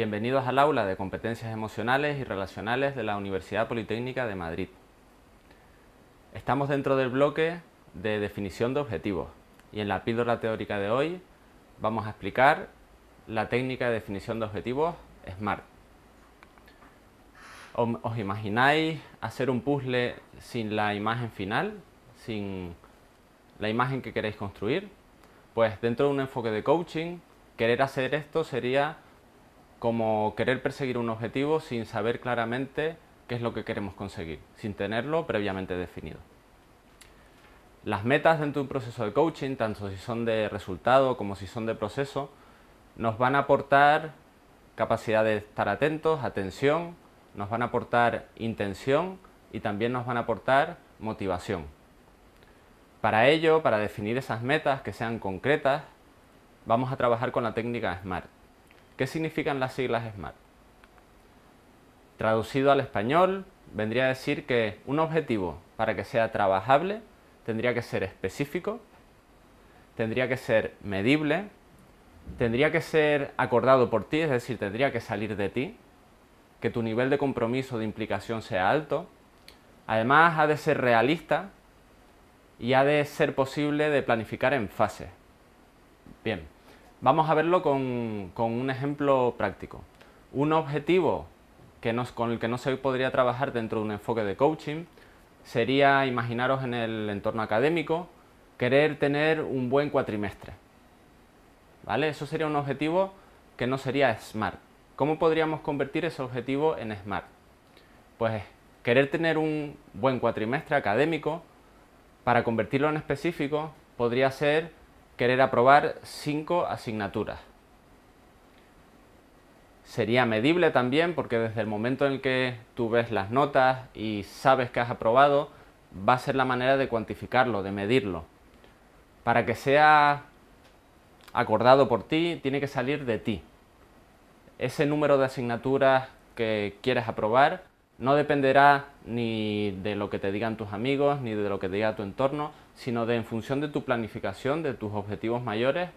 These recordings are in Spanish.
Bienvenidos al aula de competencias emocionales y relacionales de la Universidad Politécnica de Madrid. Estamos dentro del bloque de definición de objetivos y en la píldora teórica de hoy vamos a explicar la técnica de definición de objetivos SMART. ¿Os imagináis hacer un puzzle sin la imagen final, sin la imagen que queréis construir? Pues dentro de un enfoque de coaching, querer hacer esto sería como querer perseguir un objetivo sin saber claramente qué es lo que queremos conseguir, sin tenerlo previamente definido. Las metas dentro de un proceso de coaching, tanto si son de resultado como si son de proceso, nos van a aportar capacidad de estar atentos, atención, nos van a aportar intención y también nos van a aportar motivación. Para ello, para definir esas metas que sean concretas, vamos a trabajar con la técnica SMART. ¿Qué significan las siglas SMART? Traducido al español, vendría a decir que un objetivo para que sea trabajable tendría que ser específico, tendría que ser medible, tendría que ser acordado por ti, es decir, tendría que salir de ti, que tu nivel de compromiso, de implicación sea alto, además ha de ser realista y ha de ser posible de planificar en fases. Bien, Vamos a verlo con, un ejemplo práctico. Un objetivo que con el que no se podría trabajar dentro de un enfoque de coaching sería, imaginaros en el entorno académico, querer tener un buen cuatrimestre. ¿Vale? Eso sería un objetivo que no sería SMART. ¿Cómo podríamos convertir ese objetivo en SMART? Pues querer tener un buen cuatrimestre académico, para convertirlo en específico, podría ser querer aprobar cinco asignaturas. Sería medible también porque desde el momento en que tú ves las notas y sabes que has aprobado, va a ser la manera de cuantificarlo, de medirlo. Para que sea acordado por ti, tiene que salir de ti. Ese número de asignaturas que quieres aprobar no dependerá ni de lo que te digan tus amigos, ni de lo que te diga tu entorno, sino de en función de tu planificación, de tus objetivos mayores,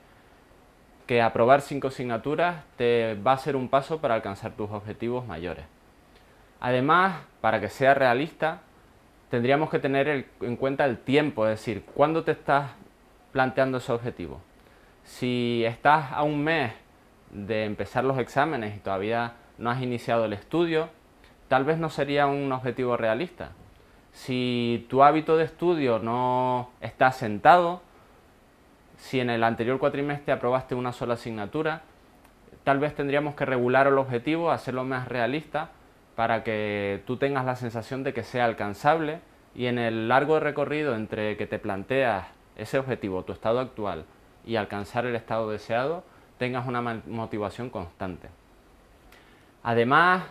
que aprobar cinco asignaturas te va a ser un paso para alcanzar tus objetivos mayores. Además, para que sea realista, tendríamos que tener en cuenta el tiempo, es decir, cuándo te estás planteando ese objetivo. Si estás a un mes de empezar los exámenes y todavía no has iniciado el estudio, tal vez no sería un objetivo realista. Si tu hábito de estudio no está sentado, si en el anterior cuatrimestre aprobaste una sola asignatura, tal vez tendríamos que regular el objetivo, hacerlo más realista, para que tú tengas la sensación de que sea alcanzable y en el largo recorrido entre que te planteas ese objetivo, tu estado actual, y alcanzar el estado deseado, tengas una motivación constante. Además,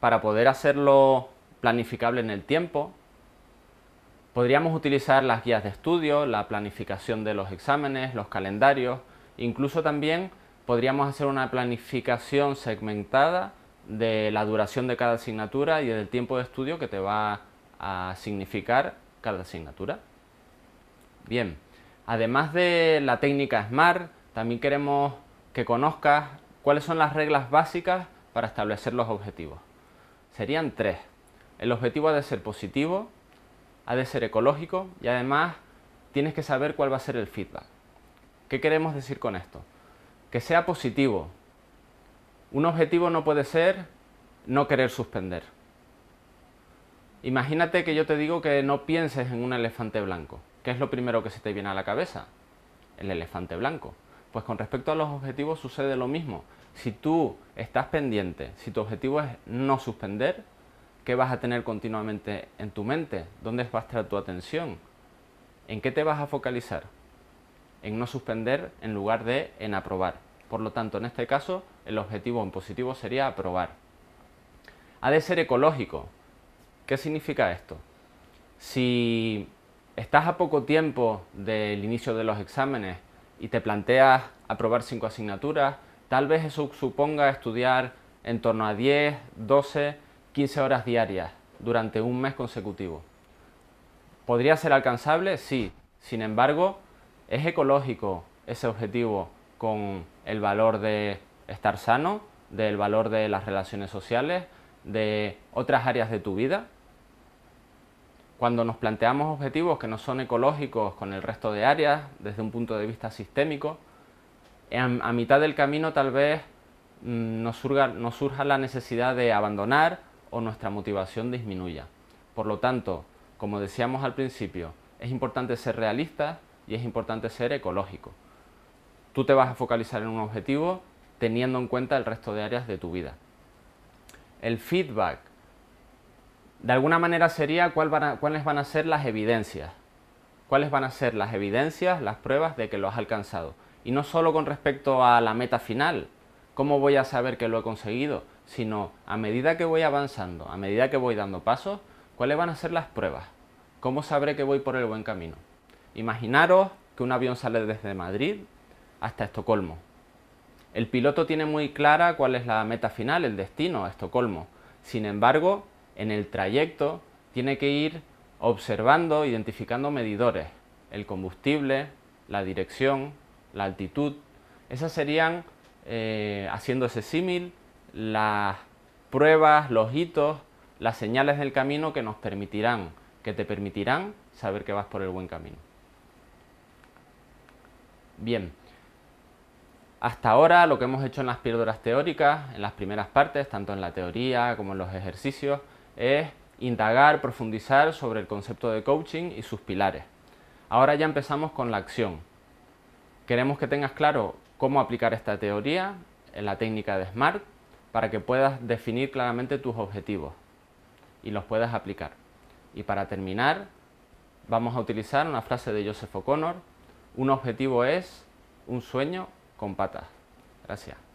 para poder hacerlo planificable en el tiempo. Podríamos utilizar las guías de estudio, la planificación de los exámenes, los calendarios, incluso también podríamos hacer una planificación segmentada de la duración de cada asignatura y del tiempo de estudio que te va a significar cada asignatura. Bien, además de la técnica SMART, también queremos que conozcas cuáles son las reglas básicas para establecer los objetivos serían tres. El objetivo ha de ser positivo, ha de ser ecológico y además tienes que saber cuál va a ser el feedback. ¿Qué queremos decir con esto? Que sea positivo. Un objetivo no puede ser no querer suspender. Imagínate que yo te digo que no pienses en un elefante blanco. ¿Qué es lo primero que se te viene a la cabeza? El elefante blanco. Pues con respecto a los objetivos sucede lo mismo. Si tú estás pendiente, si tu objetivo es no suspender, ¿qué vas a tener continuamente en tu mente? ¿Dónde va a estar tu atención? ¿En qué te vas a focalizar? En no suspender en lugar de en aprobar. Por lo tanto, en este caso, el objetivo en positivo sería aprobar. Ha de ser ecológico. ¿Qué significa esto? Si estás a poco tiempo del inicio de los exámenes y te planteas aprobar cinco asignaturas Tal vez eso suponga estudiar en torno a 10, 12, 15 horas diarias durante un mes consecutivo. ¿Podría ser alcanzable? Sí. Sin embargo, es ecológico ese objetivo con el valor de estar sano, del valor de las relaciones sociales, de otras áreas de tu vida. Cuando nos planteamos objetivos que no son ecológicos con el resto de áreas, desde un punto de vista sistémico, a mitad del camino tal vez mm, nos, surja la necesidad de abandonar o nuestra motivación disminuya. Por lo tanto, como decíamos al principio, es importante ser realista y es importante ser ecológico. Tú te vas a focalizar en un objetivo teniendo en cuenta el resto de áreas de tu vida. El feedback, de alguna manera sería cuáles van a ser las evidencias. ¿Cuáles van a ser las evidencias, las pruebas de que lo has alcanzado? Y no solo con respecto a la meta final, cómo voy a saber que lo he conseguido, sino a medida que voy avanzando, a medida que voy dando pasos, cuáles van a ser las pruebas, cómo sabré que voy por el buen camino. Imaginaros que un avión sale desde Madrid hasta Estocolmo. El piloto tiene muy clara cuál es la meta final, el destino, a Estocolmo. Sin embargo, en el trayecto tiene que ir observando, identificando medidores, el combustible, la dirección, la altitud. Esas serían, eh, haciéndose símil, las pruebas, los hitos, las señales del camino que nos permitirán, que te permitirán saber que vas por el buen camino. Bien, hasta ahora lo que hemos hecho en las píldoras teóricas, en las primeras partes, tanto en la teoría como en los ejercicios, es indagar, profundizar sobre el concepto de coaching y sus pilares. Ahora ya empezamos con la acción, Queremos que tengas claro cómo aplicar esta teoría en la técnica de SMART para que puedas definir claramente tus objetivos y los puedas aplicar. Y para terminar, vamos a utilizar una frase de Joseph O'Connor, un objetivo es un sueño con patas. Gracias.